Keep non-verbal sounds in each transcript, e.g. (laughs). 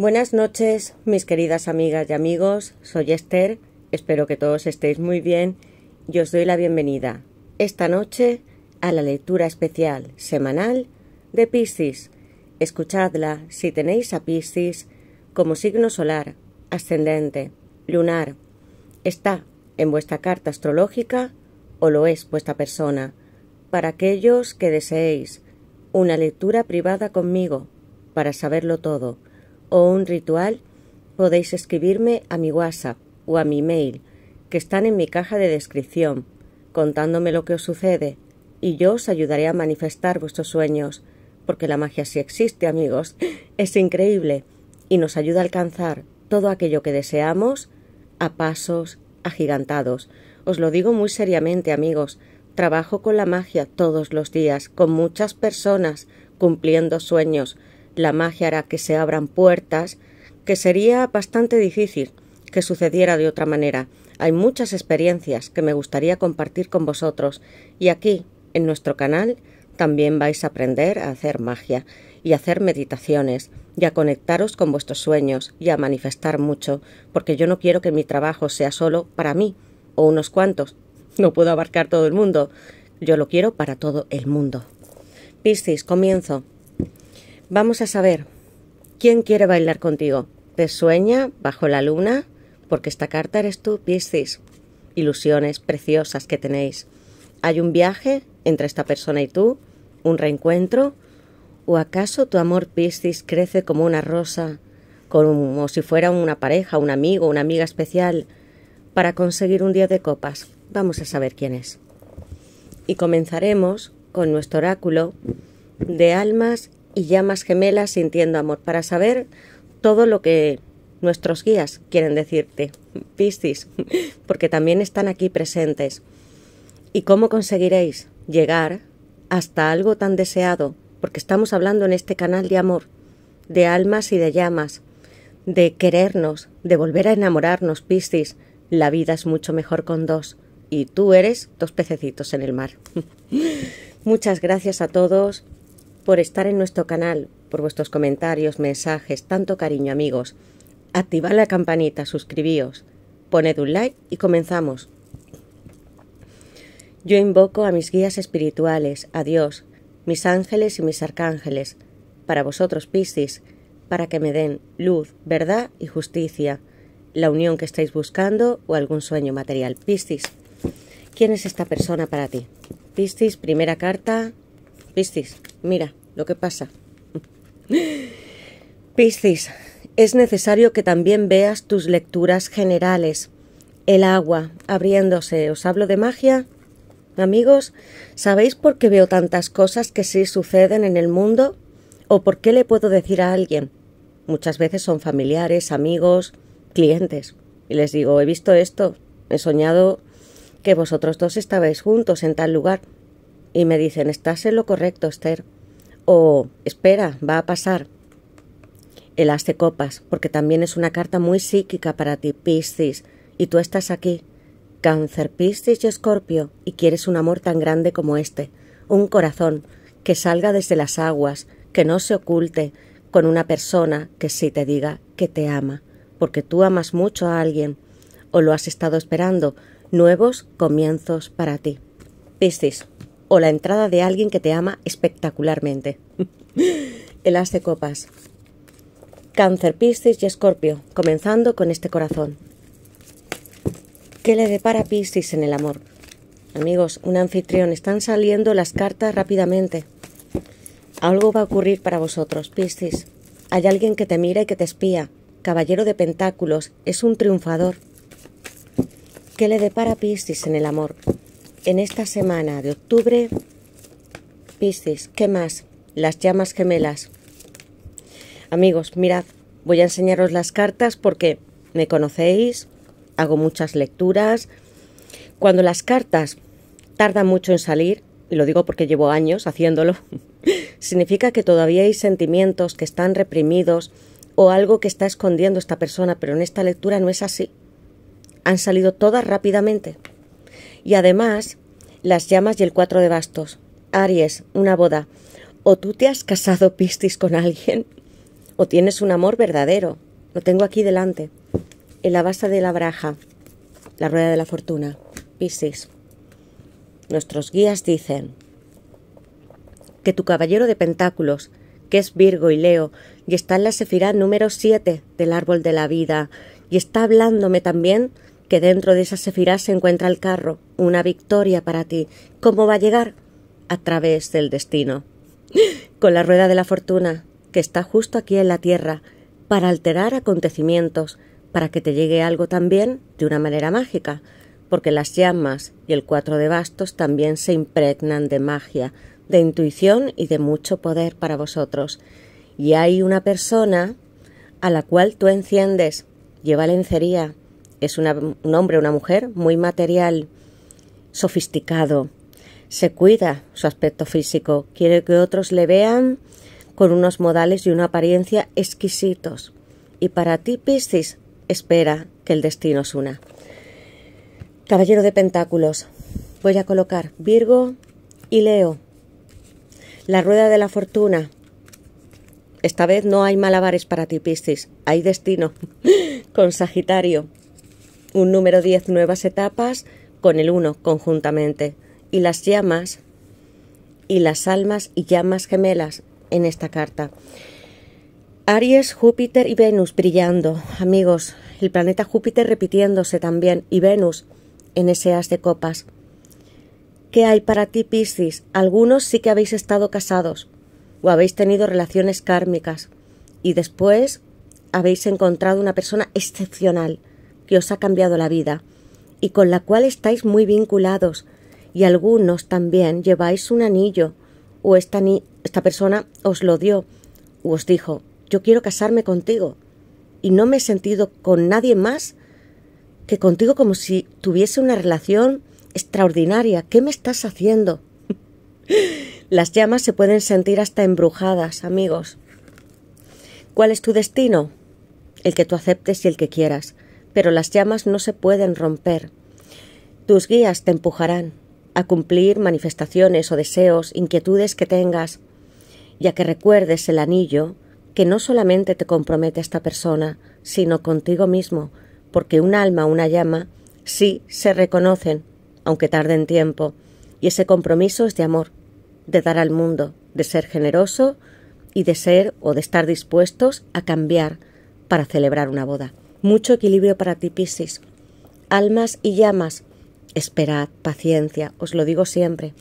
Buenas noches, mis queridas amigas y amigos. Soy Esther. Espero que todos estéis muy bien y os doy la bienvenida esta noche a la lectura especial semanal de Piscis. Escuchadla si tenéis a Piscis como signo solar, ascendente, lunar. Está en vuestra carta astrológica o lo es vuestra persona. Para aquellos que deseéis una lectura privada conmigo, para saberlo todo o un ritual, podéis escribirme a mi WhatsApp o a mi mail, que están en mi caja de descripción, contándome lo que os sucede, y yo os ayudaré a manifestar vuestros sueños, porque la magia sí existe, amigos, (laughs) es increíble, y nos ayuda a alcanzar todo aquello que deseamos a pasos agigantados. Os lo digo muy seriamente, amigos, trabajo con la magia todos los días, con muchas personas, cumpliendo sueños, la magia hará que se abran puertas, que sería bastante difícil que sucediera de otra manera. Hay muchas experiencias que me gustaría compartir con vosotros y aquí, en nuestro canal, también vais a aprender a hacer magia y a hacer meditaciones y a conectaros con vuestros sueños y a manifestar mucho, porque yo no quiero que mi trabajo sea solo para mí o unos cuantos. No puedo abarcar todo el mundo, yo lo quiero para todo el mundo. Piscis, comienzo. Vamos a saber quién quiere bailar contigo. ¿Te sueña bajo la luna, porque esta carta eres tú, Piscis. Ilusiones preciosas que tenéis. Hay un viaje entre esta persona y tú, un reencuentro, ¿O acaso tu amor Piscis crece como una rosa, como si fuera una pareja, un amigo, una amiga especial, para conseguir un día de copas? Vamos a saber quién es. Y comenzaremos con nuestro oráculo de almas y llamas gemelas sintiendo amor para saber todo lo que nuestros guías quieren decirte, Piscis, (laughs) porque también están aquí presentes. ¿Y cómo conseguiréis llegar hasta algo tan deseado? Porque estamos hablando en este canal de amor, de almas y de llamas, de querernos, de volver a enamorarnos, Piscis. La vida es mucho mejor con dos y tú eres dos pececitos en el mar. (laughs) Muchas gracias a todos por estar en nuestro canal, por vuestros comentarios, mensajes, tanto cariño amigos. Activad la campanita, suscribíos, poned un like y comenzamos. Yo invoco a mis guías espirituales, a Dios, mis ángeles y mis arcángeles, para vosotros Piscis, para que me den luz, verdad y justicia, la unión que estáis buscando o algún sueño material. Piscis, ¿quién es esta persona para ti? Piscis, primera carta, Piscis, mira lo que pasa. Piscis, es necesario que también veas tus lecturas generales. El agua abriéndose. ¿Os hablo de magia? Amigos, ¿sabéis por qué veo tantas cosas que sí suceden en el mundo? ¿O por qué le puedo decir a alguien? Muchas veces son familiares, amigos, clientes. Y les digo, he visto esto, he soñado que vosotros dos estabais juntos en tal lugar y me dicen, estás en lo correcto, Esther. O, espera, va a pasar. El as de copas, porque también es una carta muy psíquica para ti, Piscis, y tú estás aquí. Cáncer, Piscis y Escorpio, y quieres un amor tan grande como este, un corazón que salga desde las aguas, que no se oculte, con una persona que sí te diga que te ama, porque tú amas mucho a alguien, o lo has estado esperando, nuevos comienzos para ti. Piscis o la entrada de alguien que te ama espectacularmente. (laughs) El as de copas. Cáncer, Piscis y Escorpio, comenzando con este corazón. ¿Qué le depara Piscis en el amor? Amigos, un anfitrión, están saliendo las cartas rápidamente. Algo va a ocurrir para vosotros, Piscis. Hay alguien que te mira y que te espía. Caballero de Pentáculos, es un triunfador. ¿Qué le depara Piscis en el amor? en esta semana de octubre, Piscis, ¿qué más? Las llamas gemelas. Amigos, mirad, voy a enseñaros las cartas porque me conocéis, hago muchas lecturas. Cuando las cartas tardan mucho en salir, y lo digo porque llevo años haciéndolo, (laughs) significa que todavía hay sentimientos que están reprimidos o algo que está escondiendo esta persona, pero en esta lectura no es así. Han salido todas rápidamente. Y además, las llamas y el cuatro de bastos. Aries, una boda. O tú te has casado, (laughs) Piscis, con alguien, o tienes un amor verdadero. Lo tengo aquí delante. En la base de la braja. la rueda de la fortuna, Piscis. Nuestros guías dicen que tu caballero de pentáculos, que es Virgo y Leo, y está en la Sefirá número siete del árbol de la vida, y está hablándome también que dentro de esa sefirá se encuentra el carro, una victoria para ti. ¿Cómo va a llegar? A través del destino. (laughs) Con la rueda de la fortuna, que está justo aquí en la tierra, para alterar acontecimientos, para que te llegue algo también de una manera mágica, porque las llamas y el cuatro de bastos también se impregnan de magia, de intuición y de mucho poder para vosotros. Y hay una persona a la cual tú enciendes, lleva lencería, es un hombre, una mujer muy material, sofisticado, se cuida su aspecto físico, quiere que otros le vean con unos modales y una apariencia exquisitos. Y para ti, Piscis, espera que el destino os una. Caballero de Pentáculos, voy a colocar Virgo y Leo. La rueda de la fortuna. Esta vez no hay malabares para ti, Piscis, hay destino (laughs) con Sagitario un número 10 nuevas etapas con el uno conjuntamente, y las llamas y las almas y llamas gemelas en esta carta. Aries, Júpiter y Venus brillando, amigos, el planeta Júpiter repitiéndose también y Venus en ese as de copas. ¿Qué hay para ti, Piscis? Algunos sí que habéis estado casados o habéis tenido relaciones kármicas y después habéis encontrado una persona excepcional que os ha cambiado la vida y con la cual estáis muy vinculados y algunos también lleváis un anillo o esta, persona os lo dio o os dijo yo quiero casarme contigo y no me he sentido con nadie más que contigo como si tuviese una relación extraordinaria. ¿Qué me estás haciendo? (laughs) Las llamas se pueden sentir hasta embrujadas, amigos. ¿Cuál es tu destino? El que tú aceptes y el que quieras pero las llamas no se pueden romper. Tus guías te empujarán a cumplir manifestaciones o deseos, inquietudes que tengas, ya que recuerdes el anillo que no solamente te compromete a esta persona, sino contigo mismo, porque un alma, una llama, sí se reconocen, aunque tarden tiempo, y ese compromiso es de amor, de dar al mundo, de ser generoso y de ser o de estar dispuestos a cambiar para celebrar una boda. Mucho equilibrio para ti, Piscis. Almas y llamas. Esperad, paciencia, os lo digo siempre.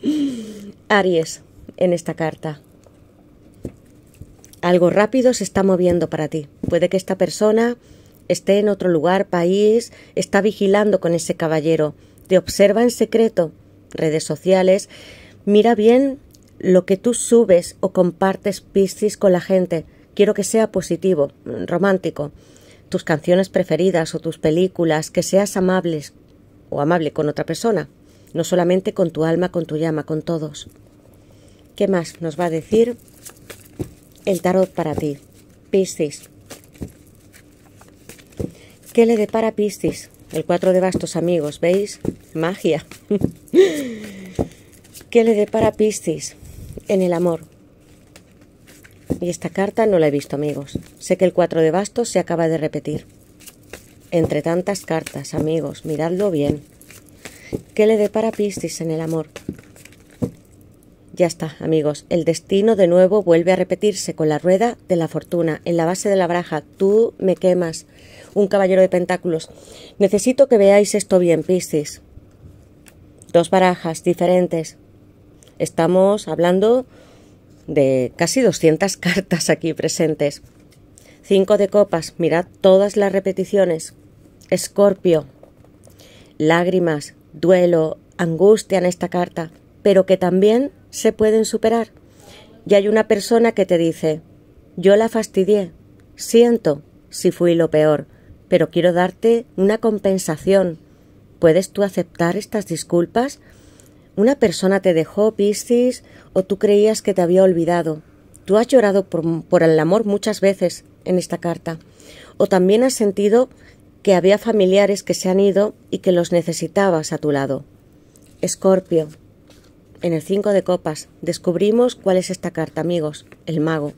(laughs) Aries, en esta carta. Algo rápido se está moviendo para ti. Puede que esta persona esté en otro lugar, país, está vigilando con ese caballero, te observa en secreto, redes sociales, mira bien lo que tú subes o compartes Piscis con la gente. Quiero que sea positivo, romántico tus canciones preferidas o tus películas, que seas amables o amable con otra persona, no solamente con tu alma, con tu llama, con todos. ¿Qué más nos va a decir el tarot para ti? Piscis. ¿Qué le depara Piscis? El cuatro de bastos, amigos, ¿veis? Magia. (laughs) ¿Qué le depara Piscis en el amor? Y esta carta no la he visto, amigos. Sé que el cuatro de bastos se acaba de repetir. Entre tantas cartas, amigos, miradlo bien. ¿Qué le depara Piscis en el amor? Ya está, amigos. El destino de nuevo vuelve a repetirse con la rueda de la fortuna. En la base de la baraja, tú me quemas. Un caballero de pentáculos. Necesito que veáis esto bien, Piscis. Dos barajas diferentes. Estamos hablando de casi 200 (laughs) cartas aquí presentes. Cinco de copas, mirad todas las repeticiones. Escorpio, lágrimas, duelo, angustia en esta carta, pero que también se pueden superar. Y hay una persona que te dice, yo la fastidié, siento si fui lo peor, pero quiero darte una compensación. ¿Puedes tú aceptar estas disculpas? Una persona te dejó, Piscis, o tú creías que te había olvidado. Tú has llorado por, el amor muchas veces en esta carta, o también has sentido que había familiares que se han ido y que los necesitabas a tu lado. Escorpio. En el 5 de copas descubrimos cuál es esta carta, amigos, el mago.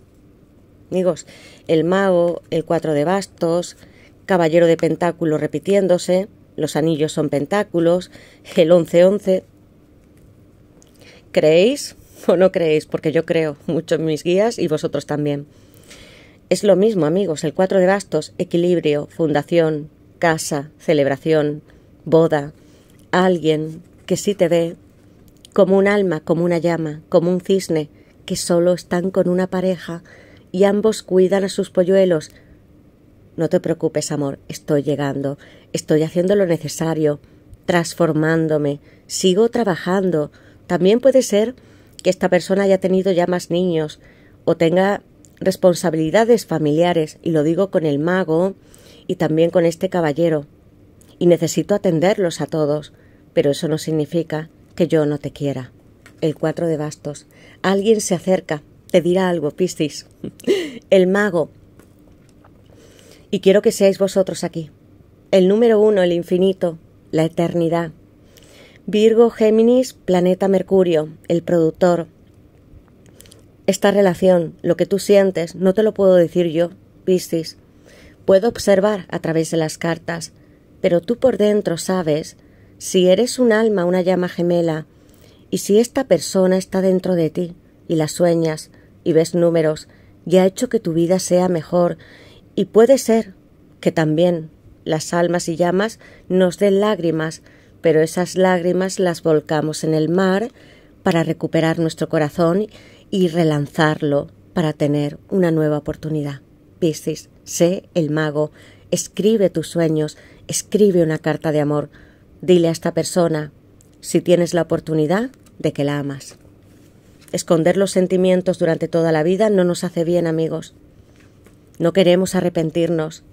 Amigos, el mago, el 4 de bastos, caballero de pentáculo repitiéndose, los anillos son pentáculos, el 11-11, ¿Creéis o no creéis? Porque yo creo mucho en mis guías y vosotros también. Es lo mismo, amigos, el cuatro de bastos, equilibrio, fundación, casa, celebración, boda, alguien que sí te ve como un alma, como una llama, como un cisne, que solo están con una pareja y ambos cuidan a sus polluelos. No te preocupes, amor, estoy llegando, estoy haciendo lo necesario, transformándome, sigo trabajando, también puede ser que esta persona haya tenido ya más niños o tenga responsabilidades familiares, y lo digo con el mago y también con este caballero, y necesito atenderlos a todos, pero eso no significa que yo no te quiera. El cuatro de bastos. Alguien se acerca, te dirá algo, Piscis. (laughs) El mago. Y quiero que seáis vosotros aquí. El número uno, el infinito, la eternidad. Virgo, Géminis, planeta Mercurio, el productor. Esta relación, lo que tú sientes, no te lo puedo decir yo, Piscis. Puedo observar a través de las cartas, pero tú por dentro sabes si eres un alma, una llama gemela, y si esta persona está dentro de ti y la sueñas y ves números y ha hecho que tu vida sea mejor, y puede ser que también las almas y llamas nos den lágrimas pero esas lágrimas las volcamos en el mar para recuperar nuestro corazón y relanzarlo para tener una nueva oportunidad. Piscis, sé el mago, escribe tus sueños, escribe una carta de amor, dile a esta persona, si tienes la oportunidad, de que la amas. Esconder los sentimientos durante toda la vida no nos hace bien, amigos. No queremos arrepentirnos.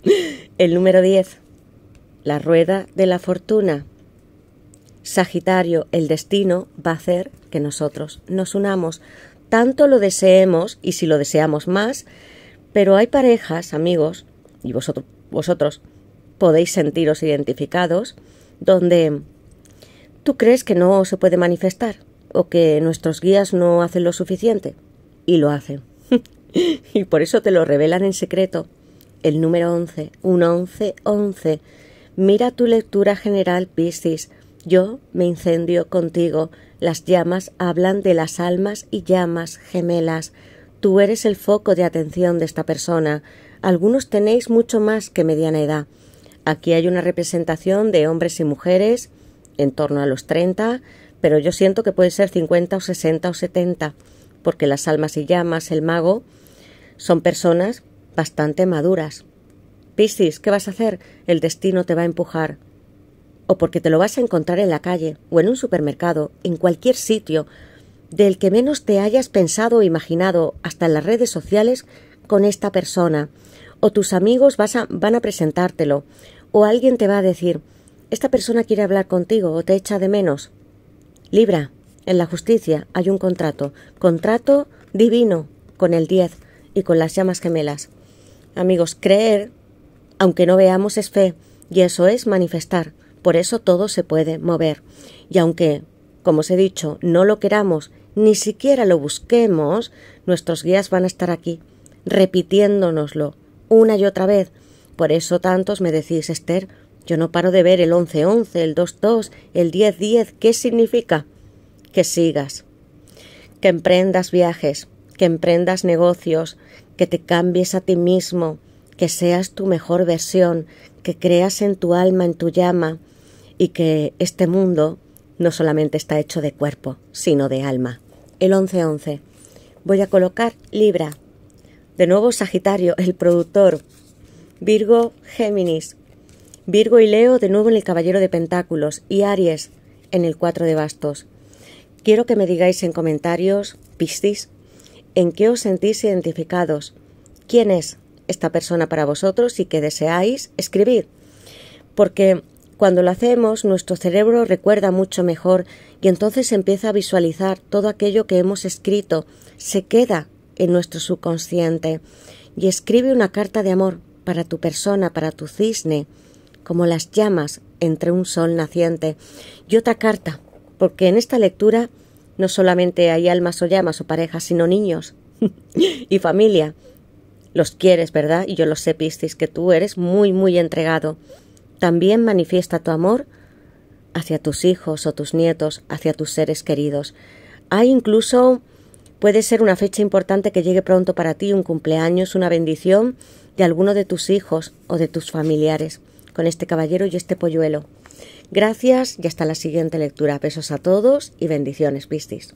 (laughs) El número 10 la rueda de la fortuna. Sagitario, el destino va a hacer que nosotros nos unamos, tanto lo deseemos y si lo deseamos más, pero hay parejas, amigos, y vosotros, vosotros podéis sentiros identificados, donde tú crees que no se puede manifestar o que nuestros guías no hacen lo suficiente, y lo hacen. (laughs) y por eso te lo revelan en secreto. El número 11, un once 11 Mira tu lectura general, Piscis. Yo me incendio contigo. Las llamas hablan de las almas y llamas gemelas. Tú eres el foco de atención de esta persona. Algunos tenéis mucho más que mediana edad. Aquí hay una representación de hombres y mujeres en torno a los treinta, pero yo siento que puede ser cincuenta o sesenta o setenta, porque las almas y llamas, el mago, son personas bastante maduras. Piscis, ¿qué vas a hacer? El destino te va a empujar. O porque te lo vas a encontrar en la calle, o en un supermercado, en cualquier sitio, del que menos te hayas pensado o imaginado, hasta en las redes sociales, con esta persona. O tus amigos van a presentártelo. O alguien te va a decir, esta persona quiere hablar contigo o te echa de menos. Libra, en la justicia hay un contrato. Contrato divino con el 10 y con las llamas gemelas. Amigos, creer aunque no veamos es fe, y eso es manifestar. Por eso todo se puede mover. Y aunque, como os he dicho, no lo queramos, ni siquiera lo busquemos, nuestros guías van a estar aquí, repitiéndonoslo una y otra vez. Por eso tantos me decís, Esther, yo no paro de ver el 11-11, el 2-2, el 10-10. ¿Qué significa? Que sigas, que emprendas viajes, que emprendas negocios, que te cambies a ti mismo, que seas tu mejor versión, que creas en tu alma, en tu llama, y que este mundo no solamente está hecho de cuerpo, sino de alma. El 11-11. Voy a colocar Libra. De nuevo Sagitario, el productor. Virgo, Géminis. Virgo y Leo de nuevo en el Caballero de Pentáculos y Aries en el Cuatro de Bastos. Quiero que me digáis en comentarios, Piscis, en qué os sentís identificados. ¿Quién es esta persona para vosotros y que deseáis escribir. Porque cuando lo hacemos, nuestro cerebro recuerda mucho mejor y entonces empieza a visualizar todo aquello que hemos escrito, se queda en nuestro subconsciente y escribe una carta de amor para tu persona, para tu cisne, como las llamas entre un sol naciente, y otra carta, porque en esta lectura no solamente hay almas o llamas o parejas, sino niños (laughs) y familia, los quieres, ¿verdad? Y yo lo sé, Piscis, que tú eres muy, muy entregado. También manifiesta tu amor hacia tus hijos o tus nietos, hacia tus seres queridos. Hay incluso puede ser una fecha importante que llegue pronto para ti, un cumpleaños, una bendición de alguno de tus hijos o de tus familiares, con este caballero y este polluelo. Gracias y hasta la siguiente lectura. Besos a todos y bendiciones, Pistis.